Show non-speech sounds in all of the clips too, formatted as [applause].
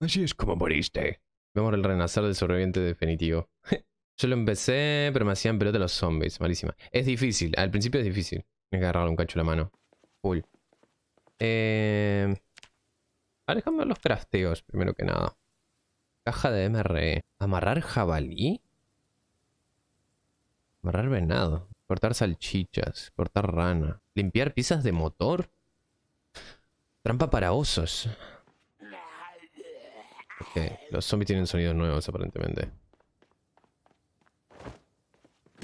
Así es como moriste. Vemos el renacer del sobreviviente definitivo. [laughs] Yo lo empecé, pero me hacían pelota los zombies. Malísima. Es difícil. Al principio es difícil. Tienes que agarrarle un cacho a la mano. Full. Eh... los crafteos, primero que nada. Caja de MRE. ¿Amarrar jabalí? Amarrar venado. Cortar salchichas. Cortar rana. Limpiar piezas de motor. Trampa para osos los zombies tienen sonidos nuevos, aparentemente.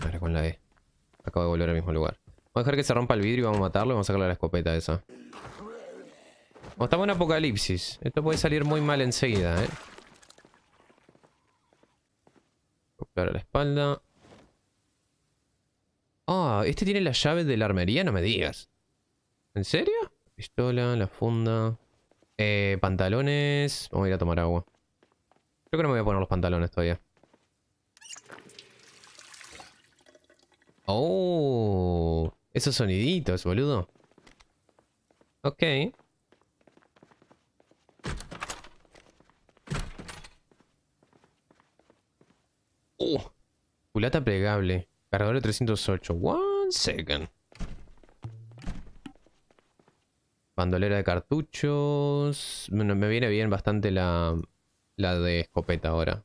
Ahora con la E. Acabo de volver al mismo lugar. Vamos a dejar que se rompa el vidrio y vamos a matarlo y vamos a sacarle la escopeta esa. estamos en apocalipsis. Esto puede salir muy mal enseguida, eh. a la espalda. Ah, este tiene la llave de la armería, no me digas. ¿En serio? Pistola, la funda. Eh, pantalones. Vamos a ir a tomar agua. Creo que no me voy a poner los pantalones todavía. Oh, esos soniditos, boludo. Ok. Oh, culata plegable. Cargador de 308. One second. Bandolera de cartuchos. me viene bien bastante la, la de escopeta ahora.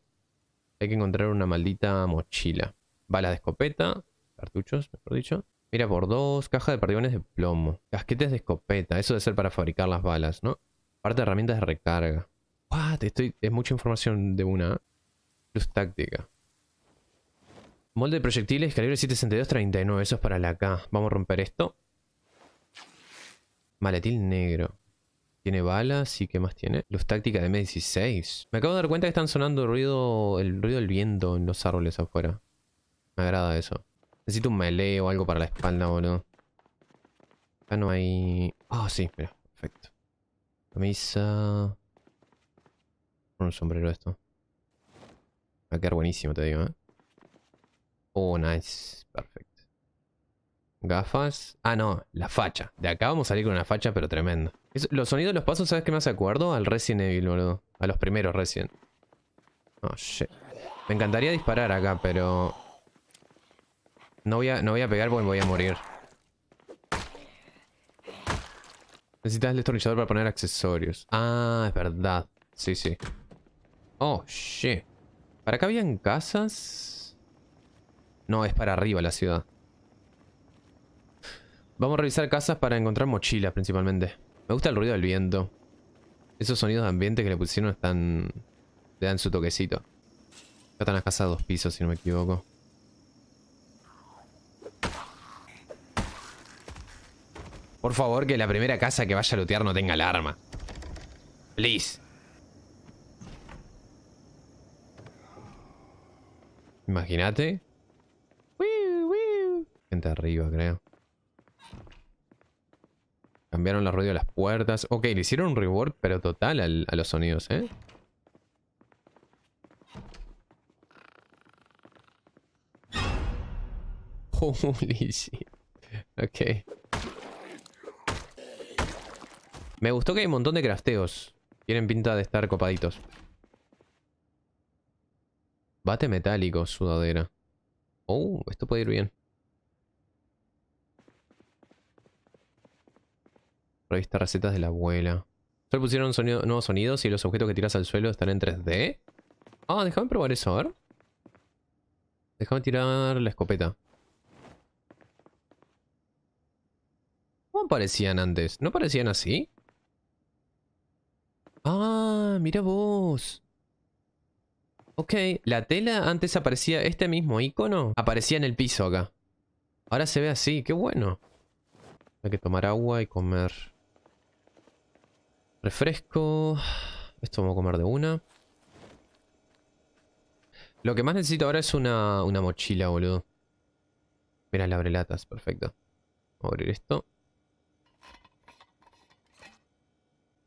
Hay que encontrar una maldita mochila. Bala de escopeta, cartuchos, mejor dicho. Mira por dos, caja de perdigones de plomo. Casquetes de escopeta, eso debe ser para fabricar las balas, ¿no? Parte de herramientas de recarga. What? Estoy, es mucha información de una. ¿eh? Plus táctica. Molde de proyectiles, calibre 762-39. Eso es para la K. Vamos a romper esto. Maletil negro. Tiene balas y qué más tiene. los tácticas de M16. Me acabo de dar cuenta que están sonando el ruido, el ruido del viento en los árboles afuera. Me agrada eso. Necesito un melee o algo para la espalda, boludo. Acá no hay... Ah, sí, Perfecto. Camisa... Un sombrero esto. Va a quedar buenísimo, te digo, ¿eh? Oh, nice. Perfecto. Gafas. Ah, no. La facha. De acá vamos a salir con una facha, pero tremenda los sonidos los pasos, ¿sabes qué me hace acuerdo? Al Resident Evil, boludo. A los primeros Resident. Oh, shit. Me encantaría disparar acá, pero... No voy a, no voy a pegar porque voy a morir. Necesitas el destornillador para poner accesorios. Ah, es verdad. Sí, sí. Oh, shit. ¿Para acá habían casas? No, es para arriba la ciudad. Vamos a revisar casas para encontrar mochilas principalmente. Me gusta el ruido del viento. Esos sonidos de ambiente que le pusieron están... Le dan su toquecito. están las casas dos pisos, si no me equivoco. Por favor, que la primera casa que vaya a lootear no tenga arma. Please. Imagínate. Gente arriba, creo. Cambiaron la ruido de las puertas. Ok, le hicieron un reward, pero total a los sonidos, ¿eh? [laughs] Holy Me gustó que hay un montón de crafteos. Tienen pinta de estar copaditos. Bate metálico, sudadera. Oh, esto puede ir bien. Revista recetas de la abuela. Solo pusieron nuevos sonidos y los objetos que tiras al suelo están en 3D. Ah, déjame probar eso, a ver. Déjame tirar la escopeta. ¿Cómo parecían antes? ¿No parecían así? Ah, mira vos. Ok, la tela antes aparecía este mismo icono. Aparecía en el piso acá. Ahora se ve así, qué bueno. Hay que tomar agua y comer. Refresco. Esto vamos a comer de una. Lo que más necesito ahora es una, una mochila, boludo. Mira, la abre latas, perfecto. Vamos a abrir esto.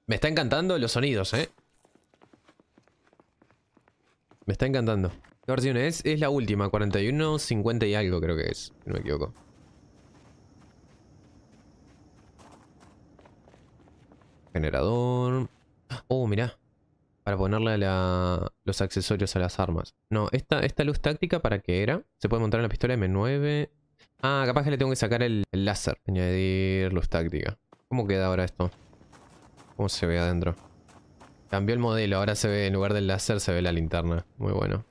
Me está encantando los sonidos, eh. Me está encantando. ¿Qué versión es? Es la última, 41, 50 y algo creo que es, no me equivoco. Generador. Oh, mirá. Para ponerle los accesorios a las armas. No, esta, esta luz táctica, ¿para qué era? Se puede montar Una la pistola M9. Ah, capaz que le tengo que sacar el, láser. Añadir luz táctica. ¿Cómo queda ahora esto? ¿Cómo se ve adentro? Cambió el modelo, ahora se ve, en lugar del láser se ve la linterna. Muy bueno.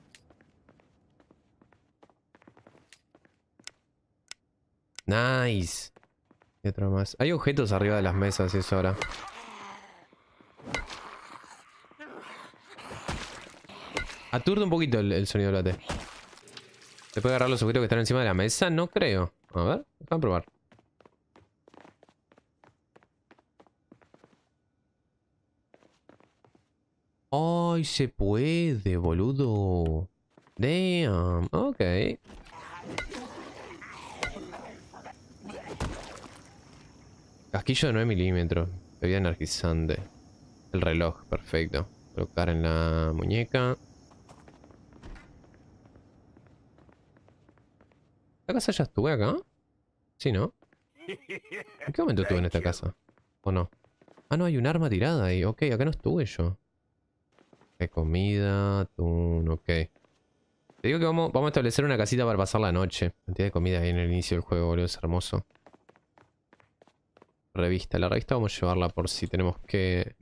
Nice. más. Hay objetos arriba de las mesas, eso ahora. Aturde un poquito el, sonido del bate. ¿Se puede agarrar los objetos que están encima de la mesa? No creo. A ver, vamos a probar. ¡Ay, se puede, boludo! Damn, ok. Casquillo de 9 milímetros. Bebida energizante. El reloj, perfecto. Colocar en la muñeca. ¿Esta casa ya estuve acá? Sí, ¿no? ¿En qué momento estuve en esta casa? ¿O no? Ah, no, hay un arma tirada ahí. Ok, acá no estuve yo. Hay comida, ok. Te digo que vamos, vamos a establecer una casita para pasar la noche. Cantidad de comida ahí en el inicio del juego, boludo, es hermoso. Revista. La revista vamos a llevarla por si tenemos que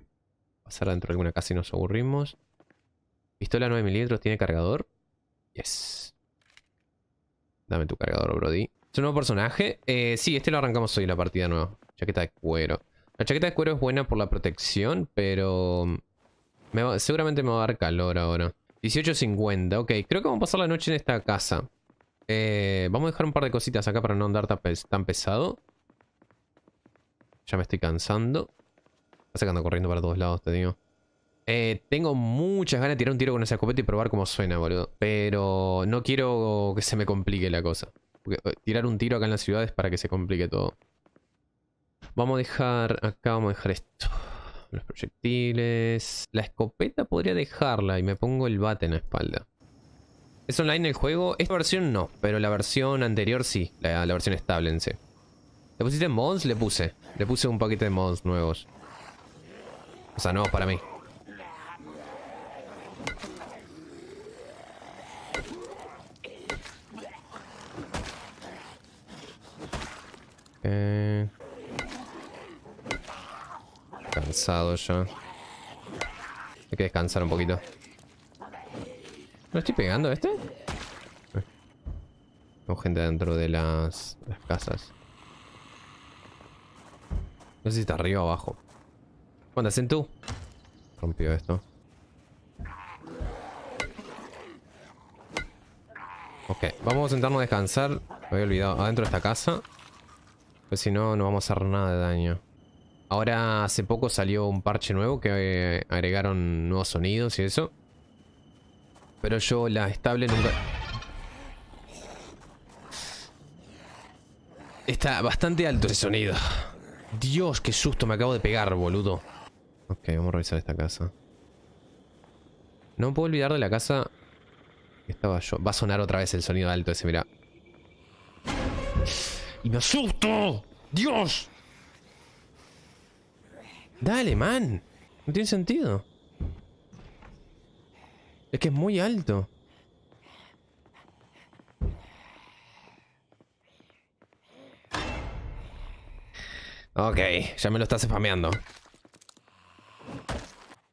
Pasar dentro de alguna casa y nos aburrimos. Pistola 9 milímetros, ¿tiene cargador? Yes. Dame tu cargador, Brody. ¿Es un nuevo personaje? Eh, sí, este lo arrancamos hoy, la partida nueva. Chaqueta de cuero. La chaqueta de cuero es buena por la protección, pero... Mm, seguramente me va a dar calor ahora. 18.50, ok. Creo que vamos a pasar la noche en esta casa. Eh, vamos a dejar un par de cositas acá para no andar tan pesado. Ya me estoy cansando. Sacando corriendo para todos lados, te digo. Eh, tengo muchas ganas de tirar un tiro con esa escopeta y probar cómo suena, boludo. Pero no quiero que se me complique la cosa. Eh, tirar un tiro acá en las ciudades para que se complique todo. Vamos a dejar... Acá vamos a dejar esto. Los proyectiles... La escopeta podría dejarla y me pongo el bate en la espalda. ¿Es online el juego? Esta versión no, pero la versión anterior sí. La, la versión estable en sí. ¿Le pusiste mods? Le puse. Le puse un paquete de mods nuevos. O sea, no, para mí. Eh. Cansado ya. Hay que descansar un poquito. ¿No estoy pegando a este? Tengo eh. gente dentro de las casas. No sé si está arriba o abajo. ¿Cuándo hacen tú. Rompió esto. Ok, vamos a a descansar. Me había olvidado. Adentro de esta casa. Pues si no, no vamos a hacer nada de daño. Ahora hace poco salió un parche nuevo que eh, agregaron nuevos sonidos y eso. Pero yo la estable nunca... Está bastante alto ese sonido. Dios, qué susto me acabo de pegar, boludo. Ok, vamos a revisar esta casa. No me puedo olvidar de la casa estaba yo. Va a sonar otra vez el sonido alto ese, mira. ¡Y me asusto! ¡Dios! Dale, man. No tiene sentido. Es que es muy alto. Ok, ya me lo estás spameando.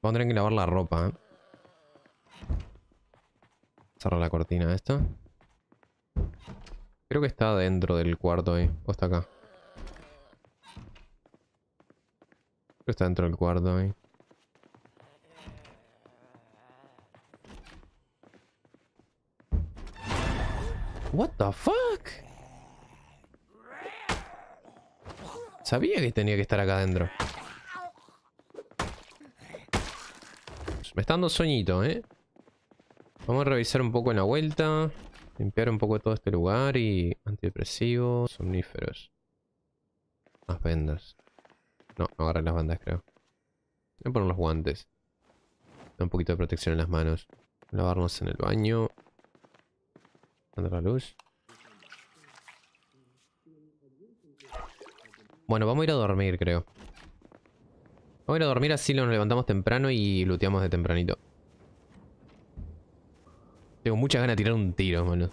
Vamos a tener que lavar la ropa, ¿eh? Cerrar la cortina esta. Creo que está dentro del cuarto ahí. O está acá. Creo que está dentro del cuarto ahí. What the fuck? Sabía que tenía que estar acá adentro. Me está dando soñito, ¿eh? Vamos a revisar un poco en la vuelta. Limpiar un poco todo este lugar y... Antidepresivos, somníferos. Las vendas. No, no agarré las bandas, creo. Voy a poner los guantes. un poquito de protección en las manos. Lavarnos en el baño. Andar la luz. Bueno, vamos a ir a dormir, creo. Vamos a ir a dormir así nos levantamos temprano y looteamos de tempranito. Tengo muchas ganas de tirar un tiro, boludo.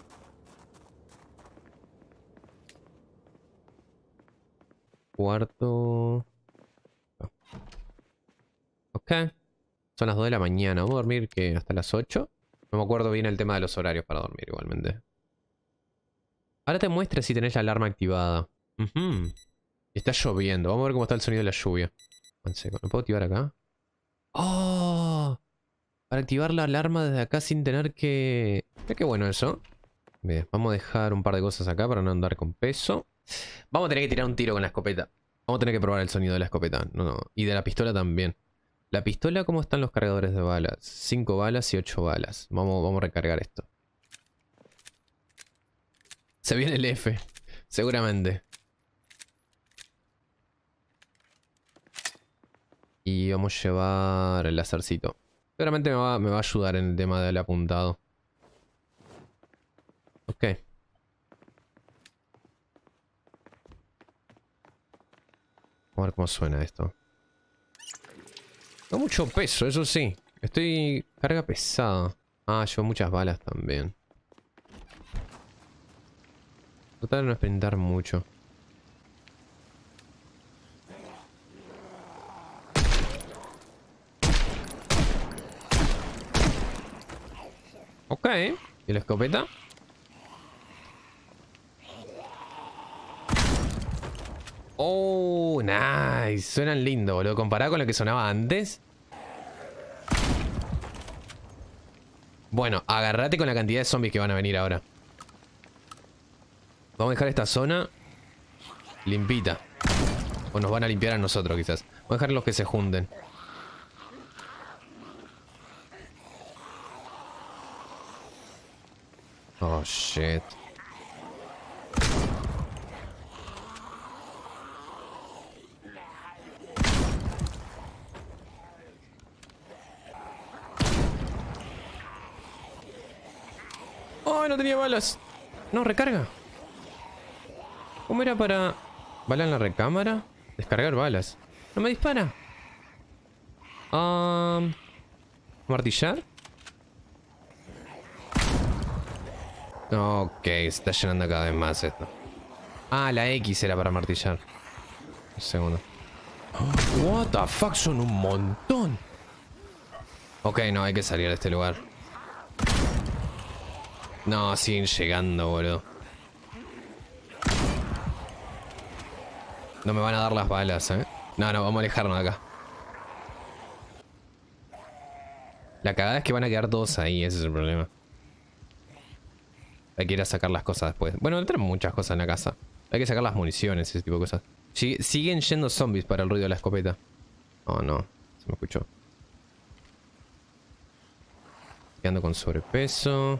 Cuarto... Ok. Son las 2 de la mañana. Vamos a dormir que hasta las 8. No me acuerdo bien el tema de los horarios para dormir igualmente. Ahora te muestra si tenés la alarma activada. Está lloviendo. Vamos a ver cómo está el sonido de la lluvia. No puedo activar acá? ¡Oh! Para activar la alarma desde acá sin tener que... qué bueno eso. vamos a dejar un par de cosas acá para no andar con peso. Vamos a tener que tirar un tiro con la escopeta. Vamos a tener que probar el sonido de la escopeta. No, no. Y de la pistola también. La pistola, ¿cómo están los cargadores de balas? 5 balas y 8 balas. Vamos, vamos a recargar esto. Se viene el F. Seguramente. Vamos a llevar el lacercito. Seguramente me va, a ayudar en el tema del apuntado. Ok. Vamos a ver cómo suena esto. No mucho peso, eso sí. Estoy... Carga pesada. Ah, llevo muchas balas también. Total no es pintar mucho. ¿eh? ¿Y la escopeta? Oh, nice. Suenan lindo, boludo. Comparado con lo que sonaba antes. Bueno, agárrate con la cantidad de zombies que van a venir ahora. Vamos a dejar esta zona limpita. O nos van a limpiar a nosotros, quizás. Vamos a dejar los que se junten. Oh, shit. no tenía balas! No, recarga. ¿Cómo era para... ¿Bala en la recámara? Descargar balas. No me dispara. Um, ¿Martillar? Ok, se está llenando cada vez más esto. Ah, la X era para martillar. Un segundo. What the fuck, son un montón. Ok, no, hay que salir de este lugar. No, siguen llegando, boludo. No me van a dar las balas, eh. No, no, vamos a alejarnos de acá. La cagada es que van a quedar todos ahí, ese es el problema. Hay que ir a sacar las cosas después. Bueno, tenemos muchas cosas en la casa. Hay que sacar las municiones, y ese tipo de cosas. siguen yendo zombies para el ruido de la escopeta. Oh, no. Se me escuchó. Quedando con sobrepeso.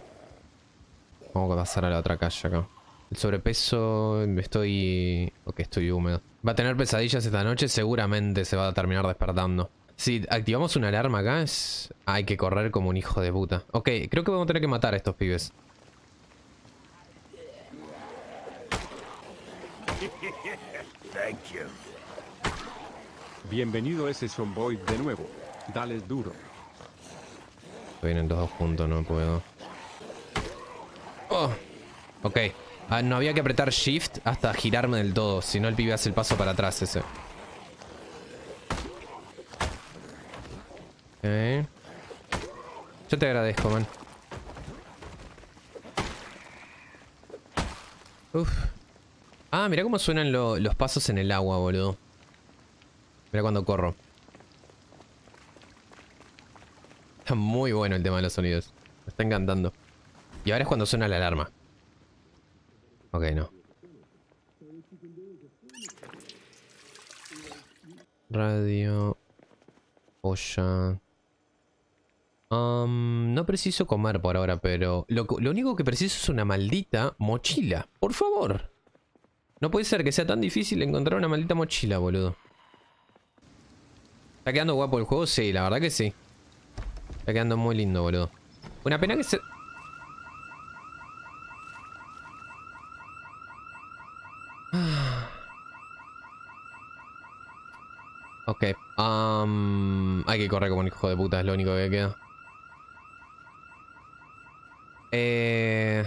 Vamos a pasar a la otra calle acá. El sobrepeso... Estoy... Ok, estoy húmedo. Va a tener pesadillas esta noche. Seguramente se va a terminar despertando. Si activamos una alarma acá, hay que correr como un hijo de puta. Ok, creo que vamos a tener que matar a estos pibes. Bienvenido ese Sonboy de nuevo. Dale duro. Vienen todos juntos, no puedo. Oh. Ok. Ah, no había que apretar Shift hasta girarme del todo, si no el pibe hace el paso para atrás ese. Yo te agradezco, man. Uf. Ah, mirá cómo suenan los pasos en el agua, boludo. Mira cuando corro. Está muy bueno el tema de los sonidos. Me está encantando. Y ahora es cuando suena la alarma. Ok, no. Radio. Olla. Um, no preciso comer por ahora, pero lo, lo, único que preciso es una maldita mochila. Por favor. No puede ser que sea tan difícil encontrar una maldita mochila, boludo. Está quedando guapo el juego, sí, la verdad que sí. Está quedando muy lindo, boludo. Una pena que se... [sighs] Ok. Um, hay que correr como un hijo de puta, es lo único que queda. Eh...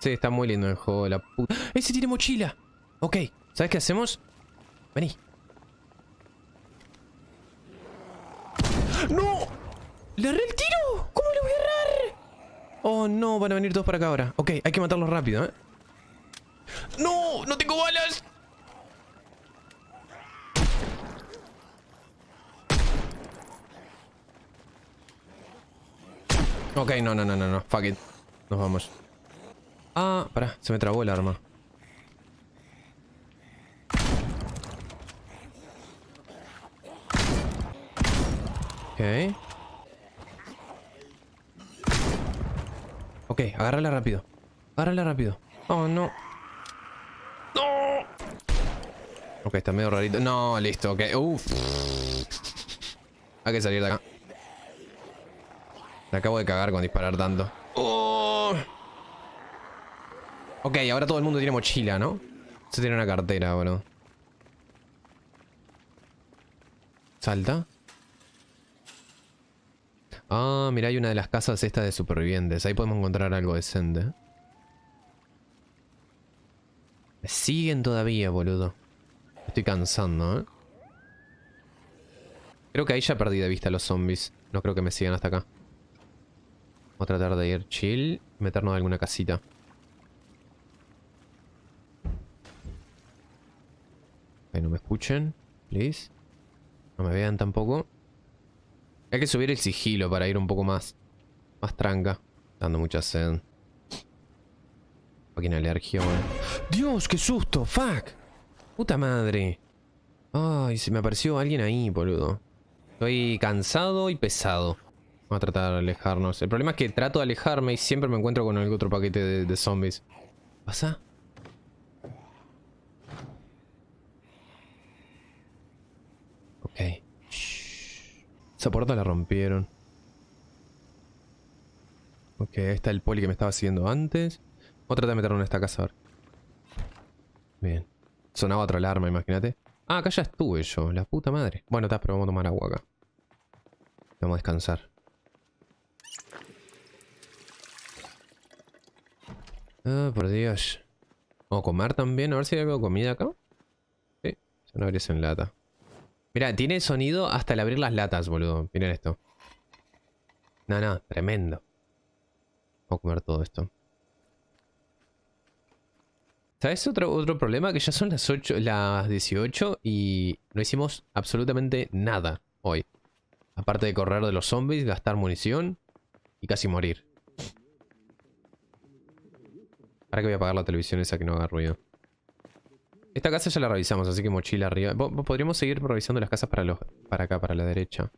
Sí, está muy lindo el juego, la puta. [gasps] ¡Ese tiene mochila! Ok, ¿sabes qué hacemos? Vení. ¡Le erré el tiro! ¿Cómo le voy a errar? Oh, no, van a venir todos para acá ahora. Ok, hay que matarlos rápido, ¿eh? ¡No! ¡No tengo balas! Ok, no, no, no, no, no. Fuck it. Nos vamos. Ah, pará. Se me trabó el arma. Ok. Ok, agárrala rápido. Agárrala rápido. Oh, no. ¡No! Ok, está medio rarito. No, listo, ok. Uf. Hay que salir de acá. Me acabo de cagar con disparar tanto. Oh. Ok, ahora todo el mundo tiene mochila, ¿no? Se tiene una cartera, bro. ¿Salta? Ah, mira, hay una de las casas estas de supervivientes. Ahí podemos encontrar algo decente. Me siguen todavía, boludo. estoy cansando, ¿eh? Creo que ahí ya perdí de vista a los zombies. No creo que me sigan hasta acá. Vamos a tratar de ir chill meternos en alguna casita. Que no me escuchen, please. No me vean tampoco. Hay que subir el sigilo para ir un poco más, más tranca. Dando mucha sed. Fucking alergia, man. Dios, qué susto, fuck. Puta madre. Ay, se me apareció alguien ahí, boludo. Estoy cansado y pesado. Vamos a tratar de alejarnos. El problema es que trato de alejarme y siempre me encuentro con algún otro paquete de, de zombies. ¿Pasa? Ok. Esa puerta la rompieron. Ok, está el poli que me estaba haciendo antes. Voy a tratar de meterlo en esta casa Bien. Sonaba otra alarma, imagínate. Ah, acá ya estuve yo, la puta madre. Bueno, está, pero vamos a tomar agua acá. Vamos a descansar. Ah, por Dios. o a comer también, a ver si hay algo de comida acá. Sí, son no en lata. Mira, tiene sonido hasta el abrir las latas, boludo. Miren esto. No, no, tremendo. Vamos a comer todo esto. ¿Sabes otro, otro problema? Que ya son las 8, las 18 y no hicimos absolutamente nada hoy. Aparte de correr de los zombies, gastar munición y casi morir. Ahora que voy a apagar la televisión esa que no haga ruido. Esta casa ya la revisamos, así que mochila arriba. Podríamos seguir revisando las casas para, los, para acá, para la derecha.